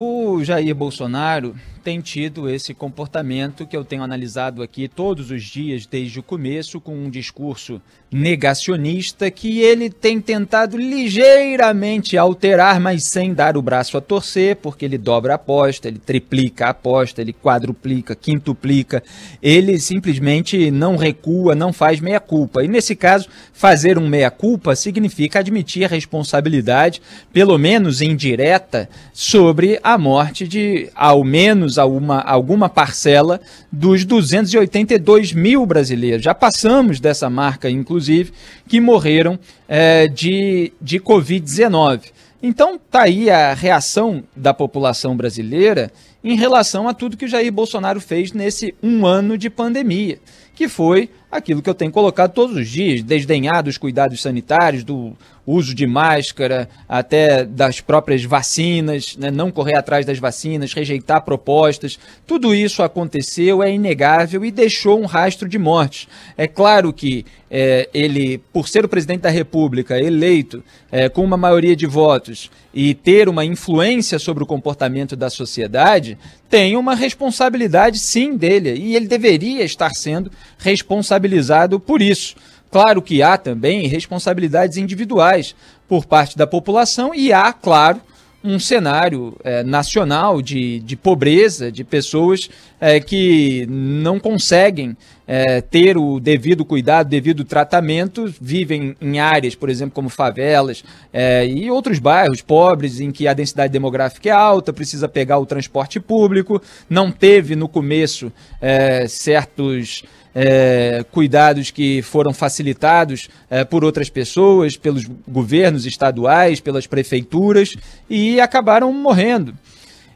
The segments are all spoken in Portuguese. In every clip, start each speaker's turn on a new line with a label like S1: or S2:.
S1: O Jair Bolsonaro tem tido esse comportamento que eu tenho analisado aqui todos os dias desde o começo, com um discurso negacionista que ele tem tentado ligeiramente alterar, mas sem dar o braço a torcer, porque ele dobra a aposta, ele triplica a aposta, ele quadruplica, quintuplica, ele simplesmente não recua, não faz meia-culpa. E nesse caso, fazer um meia-culpa significa admitir a responsabilidade, pelo menos indireta, sobre a morte de, ao menos, a, uma, alguma parcela dos 282 mil brasileiros. Já passamos dessa marca, inclusive, que morreram é, de, de Covid-19. Então, tá aí a reação da população brasileira em relação a tudo que o Jair Bolsonaro fez nesse um ano de pandemia, que foi aquilo que eu tenho colocado todos os dias, desdenhar dos cuidados sanitários, do uso de máscara, até das próprias vacinas, né? não correr atrás das vacinas, rejeitar propostas. Tudo isso aconteceu, é inegável e deixou um rastro de mortes. É claro que é, ele, por ser o presidente da República eleito é, com uma maioria de votos e ter uma influência sobre o comportamento da sociedade, tem uma responsabilidade sim dele e ele deveria estar sendo responsabilizado responsabilizado por isso. Claro que há também responsabilidades individuais por parte da população e há, claro, um cenário é, nacional de, de pobreza, de pessoas é, que não conseguem é, ter o devido cuidado, devido tratamento, vivem em áreas, por exemplo, como favelas é, e outros bairros pobres em que a densidade demográfica é alta, precisa pegar o transporte público, não teve no começo é, certos é, cuidados que foram facilitados é, por outras pessoas, pelos governos estaduais, pelas prefeituras e acabaram morrendo.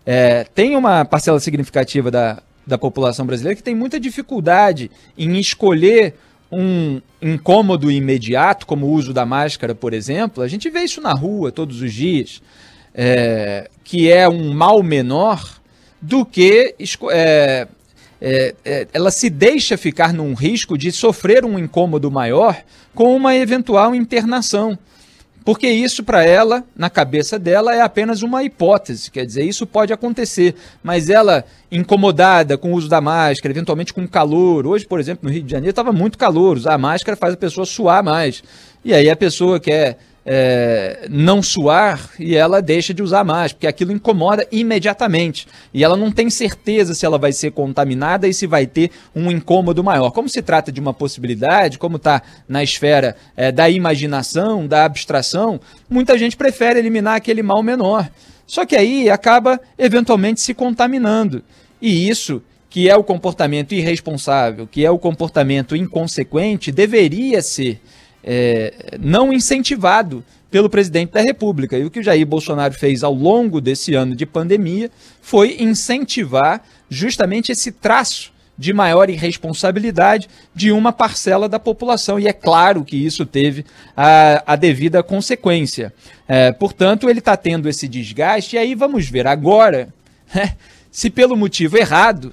S1: É, tem uma parcela significativa da da população brasileira que tem muita dificuldade em escolher um incômodo imediato, como o uso da máscara, por exemplo. A gente vê isso na rua todos os dias, é, que é um mal menor do que é, é, é, ela se deixa ficar num risco de sofrer um incômodo maior com uma eventual internação. Porque isso para ela, na cabeça dela, é apenas uma hipótese, quer dizer, isso pode acontecer, mas ela incomodada com o uso da máscara, eventualmente com calor. Hoje, por exemplo, no Rio de Janeiro estava muito calor, usar máscara faz a pessoa suar mais. E aí a pessoa quer é, não suar e ela deixa de usar mais, porque aquilo incomoda imediatamente. E ela não tem certeza se ela vai ser contaminada e se vai ter um incômodo maior. Como se trata de uma possibilidade, como está na esfera é, da imaginação, da abstração, muita gente prefere eliminar aquele mal menor. Só que aí acaba eventualmente se contaminando. E isso que é o comportamento irresponsável, que é o comportamento inconsequente, deveria ser é, não incentivado pelo presidente da República. E o que o Jair Bolsonaro fez ao longo desse ano de pandemia foi incentivar justamente esse traço de maior irresponsabilidade de uma parcela da população. E é claro que isso teve a, a devida consequência. É, portanto, ele está tendo esse desgaste, e aí vamos ver agora né, se, pelo motivo errado,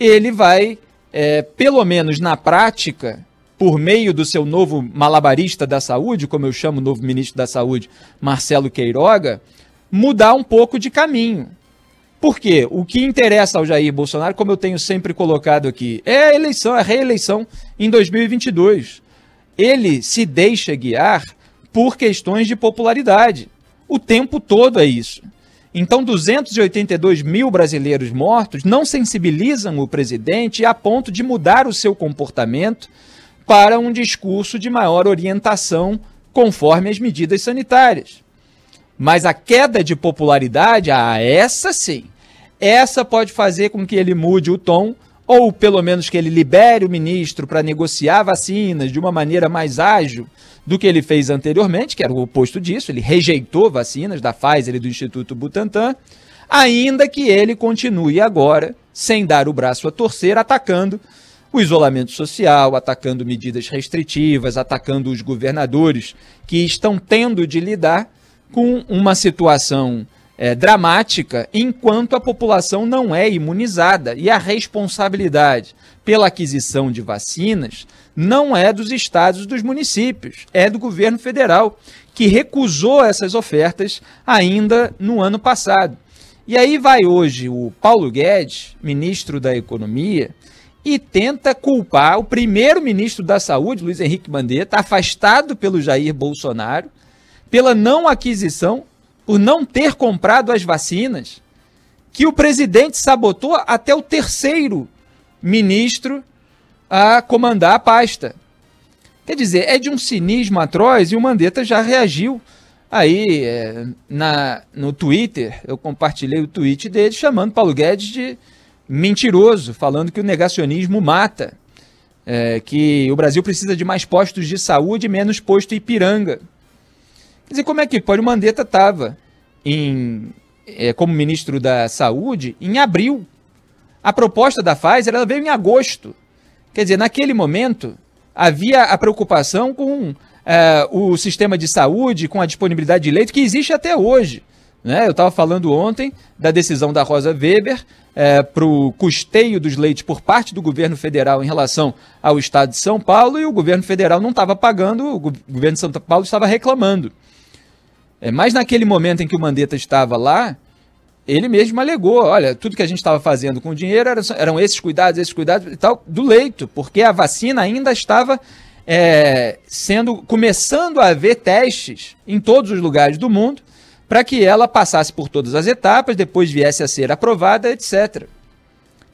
S1: ele vai, é, pelo menos na prática, por meio do seu novo malabarista da saúde, como eu chamo o novo ministro da saúde, Marcelo Queiroga, mudar um pouco de caminho. Por quê? O que interessa ao Jair Bolsonaro, como eu tenho sempre colocado aqui, é a eleição, a reeleição em 2022. Ele se deixa guiar por questões de popularidade. O tempo todo é isso. Então, 282 mil brasileiros mortos não sensibilizam o presidente a ponto de mudar o seu comportamento para um discurso de maior orientação conforme as medidas sanitárias. Mas a queda de popularidade, ah, essa sim, essa pode fazer com que ele mude o tom, ou pelo menos que ele libere o ministro para negociar vacinas de uma maneira mais ágil do que ele fez anteriormente, que era o oposto disso, ele rejeitou vacinas da Pfizer e do Instituto Butantan, ainda que ele continue agora, sem dar o braço a torcer, atacando o isolamento social, atacando medidas restritivas, atacando os governadores que estão tendo de lidar com uma situação é, dramática enquanto a população não é imunizada. E a responsabilidade pela aquisição de vacinas não é dos estados e dos municípios, é do governo federal, que recusou essas ofertas ainda no ano passado. E aí vai hoje o Paulo Guedes, ministro da Economia, e tenta culpar o primeiro-ministro da Saúde, Luiz Henrique Mandetta, tá afastado pelo Jair Bolsonaro, pela não aquisição, por não ter comprado as vacinas, que o presidente sabotou até o terceiro ministro a comandar a pasta. Quer dizer, é de um cinismo atroz e o Mandetta já reagiu aí é, na, no Twitter. Eu compartilhei o tweet dele chamando Paulo Guedes de mentiroso, falando que o negacionismo mata, é, que o Brasil precisa de mais postos de saúde e menos posto Ipiranga. Quer dizer, como é que pode? O Mandetta estava é, como ministro da Saúde em abril. A proposta da Pfizer ela veio em agosto. Quer dizer, naquele momento havia a preocupação com é, o sistema de saúde, com a disponibilidade de leito que existe até hoje. Né? Eu estava falando ontem da decisão da Rosa Weber é, para o custeio dos leites por parte do governo federal em relação ao estado de São Paulo e o governo federal não estava pagando, o governo de São Paulo estava reclamando. É, mas naquele momento em que o Mandetta estava lá, ele mesmo alegou: olha, tudo que a gente estava fazendo com o dinheiro eram, eram, esses cuidados, esses cuidados e tal, do leito, porque a vacina ainda estava é, sendo começando a haver testes em todos os lugares do mundo para que ela passasse por todas as etapas, depois viesse a ser aprovada, etc.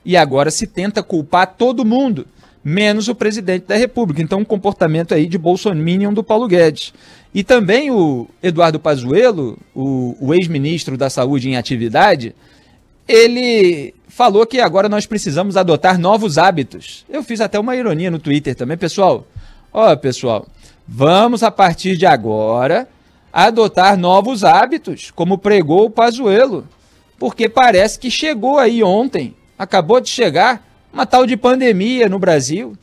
S1: E agora se tenta culpar todo mundo, menos o presidente da República. Então, um comportamento aí de bolsominion do Paulo Guedes. E também o Eduardo Pazuello, o, o ex-ministro da Saúde em atividade, ele falou que agora nós precisamos adotar novos hábitos. Eu fiz até uma ironia no Twitter também, pessoal. Ó, pessoal, vamos a partir de agora adotar novos hábitos, como pregou o Pazuello, porque parece que chegou aí ontem, acabou de chegar uma tal de pandemia no Brasil.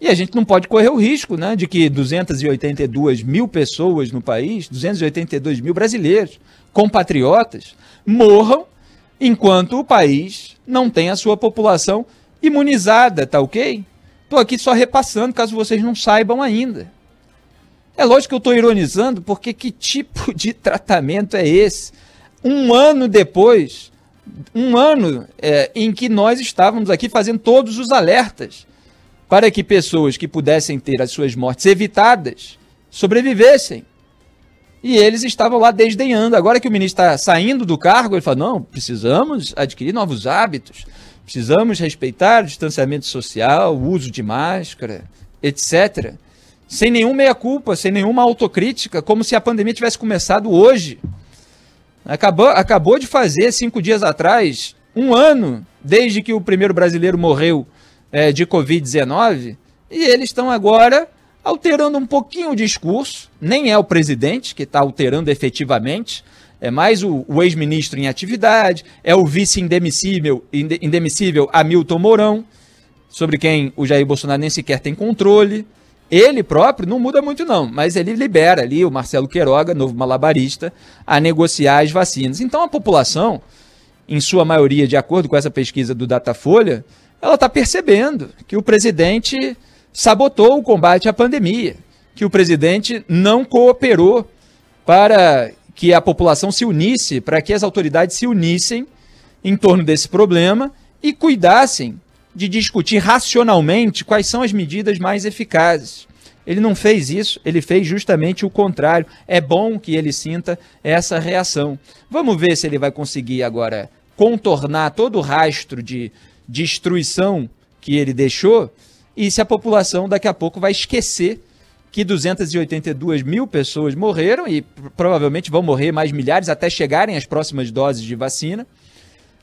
S1: E a gente não pode correr o risco né, de que 282 mil pessoas no país, 282 mil brasileiros, compatriotas, morram enquanto o país não tem a sua população imunizada, tá ok? Estou aqui só repassando, caso vocês não saibam ainda. É lógico que eu estou ironizando, porque que tipo de tratamento é esse? Um ano depois, um ano é, em que nós estávamos aqui fazendo todos os alertas para que pessoas que pudessem ter as suas mortes evitadas sobrevivessem. E eles estavam lá desdenhando. Agora que o ministro está saindo do cargo, ele fala: não, precisamos adquirir novos hábitos, precisamos respeitar o distanciamento social, o uso de máscara, etc sem nenhum meia-culpa, sem nenhuma autocrítica, como se a pandemia tivesse começado hoje. Acabou, acabou de fazer, cinco dias atrás, um ano desde que o primeiro brasileiro morreu é, de Covid-19, e eles estão agora alterando um pouquinho o discurso, nem é o presidente que está alterando efetivamente, é mais o, o ex-ministro em atividade, é o vice-indemissível indemissível Hamilton Mourão, sobre quem o Jair Bolsonaro nem sequer tem controle. Ele próprio não muda muito, não, mas ele libera ali o Marcelo Queiroga, novo malabarista, a negociar as vacinas. Então a população, em sua maioria, de acordo com essa pesquisa do Datafolha, ela está percebendo que o presidente sabotou o combate à pandemia, que o presidente não cooperou para que a população se unisse, para que as autoridades se unissem em torno desse problema e cuidassem de discutir racionalmente quais são as medidas mais eficazes. Ele não fez isso, ele fez justamente o contrário. É bom que ele sinta essa reação. Vamos ver se ele vai conseguir agora contornar todo o rastro de destruição que ele deixou e se a população daqui a pouco vai esquecer que 282 mil pessoas morreram e provavelmente vão morrer mais milhares até chegarem as próximas doses de vacina,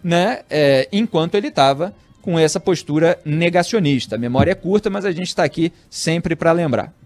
S1: né? É, enquanto ele estava com essa postura negacionista. A memória é curta, mas a gente está aqui sempre para lembrar.